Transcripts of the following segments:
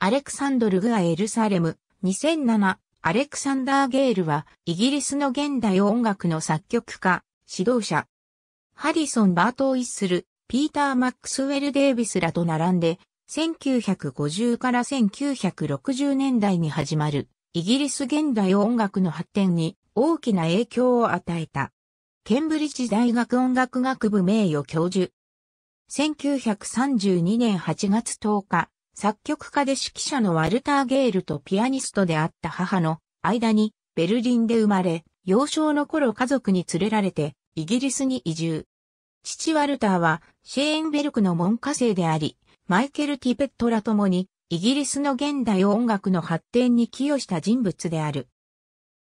アレクサンドル・グア・エルサレム、2007、アレクサンダー・ゲールは、イギリスの現代音楽の作曲家、指導者。ハリソン・バートを一する、ピーター・マックスウェル・デイビスらと並んで、1950から1960年代に始まる、イギリス現代音楽の発展に大きな影響を与えた。ケンブリッジ大学音楽学部名誉教授。1932年8月10日、作曲家で指揮者のワルター・ゲールとピアニストであった母の間にベルリンで生まれ、幼少の頃家族に連れられてイギリスに移住。父ワルターはシェーンベルクの門下生であり、マイケル・ティペットらともにイギリスの現代音楽の発展に寄与した人物である。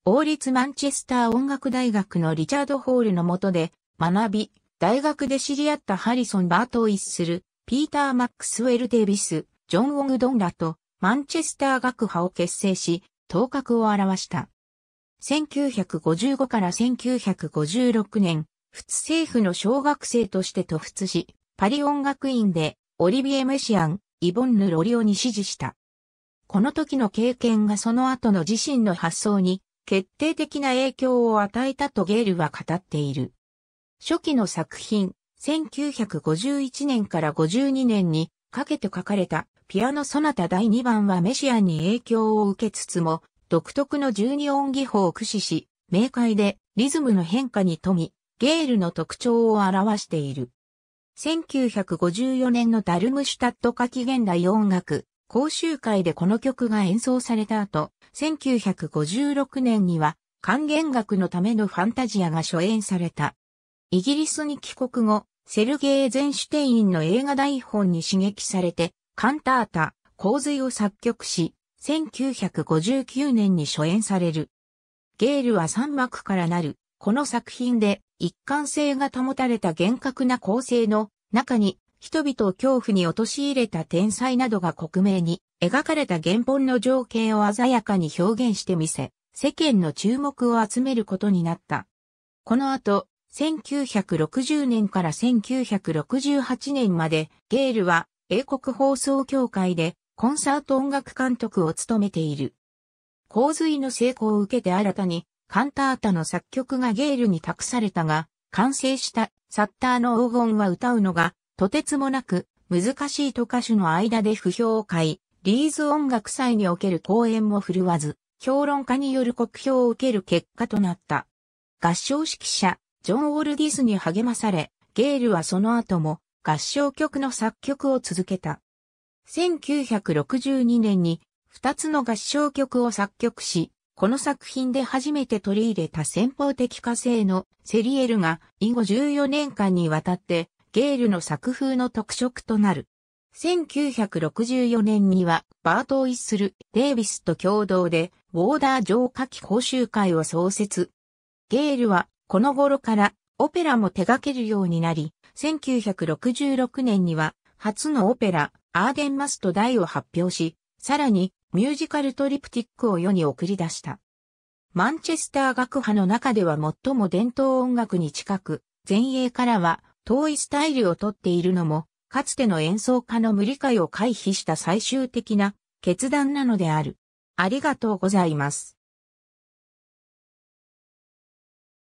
王立マンチェスター音楽大学のリチャード・ホールの下で学び、大学で知り合ったハリソン・バートを一するピーター・マックスウェル・デイビス、ジョン・オグドンらとマンチェスター学派を結成し、頭角を現した。1955から1956年、仏政府の小学生として突出し、パリ音楽院でオリビエ・メシアン、イボンヌ・ロリオに支持した。この時の経験がその後の自身の発想に決定的な影響を与えたとゲールは語っている。初期の作品、1951年から52年にかけて書かれたピアノソナタ第2番はメシアに影響を受けつつも、独特の12音技法を駆使し、明快でリズムの変化に富み、ゲールの特徴を表している。1954年のダルムシュタット歌期現代音楽講習会でこの曲が演奏された後、1956年には還元楽のためのファンタジアが初演された。イギリスに帰国後、セルゲイ・ゼンシュテインの映画台本に刺激されて、カンタータ、洪水を作曲し、1959年に初演される。ゲールは3幕からなる、この作品で一貫性が保たれた厳格な構成の中に人々を恐怖に陥れた天才などが克明に描かれた原本の情景を鮮やかに表現してみせ、世間の注目を集めることになった。この後、1960年から1968年まで、ゲールは英国放送協会でコンサート音楽監督を務めている。洪水の成功を受けて新たにカンタータの作曲がゲールに託されたが、完成したサッターの黄金は歌うのがとてつもなく難しいと歌手の間で不評を買い、リーズ音楽祭における講演も振るわず、評論家による酷評を受ける結果となった。合唱指揮者、ジョン・オールディスに励まされ、ゲールはその後も合唱曲の作曲を続けた。1962年に2つの合唱曲を作曲し、この作品で初めて取り入れた先方的歌声のセリエルが以後14年間にわたってゲールの作風の特色となる。1964年にはバート・ウィッスル・デイビスと共同でウォーダー上下記講習会を創設。ゲールはこの頃からオペラも手掛けるようになり、1966年には初のオペラ、アーデンマスト大を発表し、さらにミュージカルトリプティックを世に送り出した。マンチェスター楽派の中では最も伝統音楽に近く、前衛からは遠いスタイルをとっているのも、かつての演奏家の無理解を回避した最終的な決断なのである。ありがとうございます。